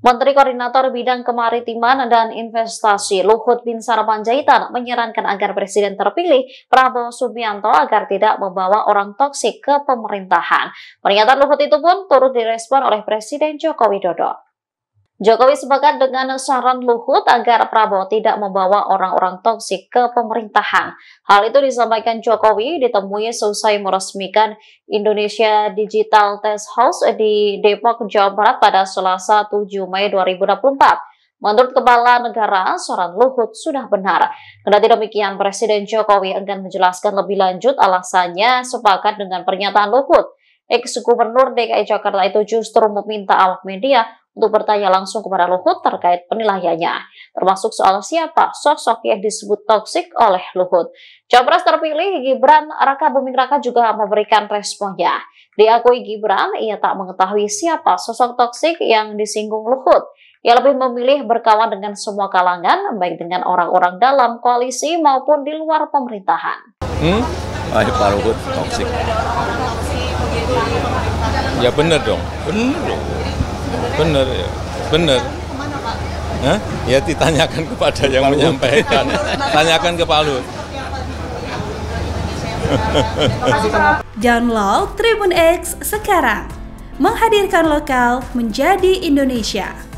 Menteri Koordinator Bidang Kemaritiman dan Investasi Luhut Bin Sarpanjaitan menyarankan agar Presiden terpilih Prabowo Subianto agar tidak membawa orang toksik ke pemerintahan. Pernyataan Luhut itu pun turut direspon oleh Presiden Joko Widodo. Jokowi sepakat dengan saran Luhut agar Prabowo tidak membawa orang-orang toksik ke pemerintahan. Hal itu disampaikan Jokowi ditemui selesai meresmikan Indonesia Digital Test House di Depok, Jawa Barat pada Selasa 7 Mei 2024. Menurut Kepala Negara, saran Luhut sudah benar. Kendati demikian, Presiden Jokowi akan menjelaskan lebih lanjut alasannya sepakat dengan pernyataan Luhut. Ex-Gubernur DKI Jakarta itu justru meminta awak media untuk bertanya langsung kepada Luhut terkait penilaiannya, termasuk soal siapa sosok yang disebut toksik oleh Luhut. Capres terpilih Gibran Raka Buming Raka juga memberikan responnya. Diakui Gibran, ia tak mengetahui siapa sosok toksik yang disinggung Luhut. Ia lebih memilih berkawan dengan semua kalangan, baik dengan orang-orang dalam koalisi maupun di luar pemerintahan. Hmm? Ah, Pak Luhut toksik. Ya benar dong, benar dong benar Bener, ya. bener. Hah? Ya ditanyakan kepada yang Palu. menyampaikan. Tanyakan ke Pak Luhut. Download Tribun X sekarang. Menghadirkan lokal menjadi Indonesia.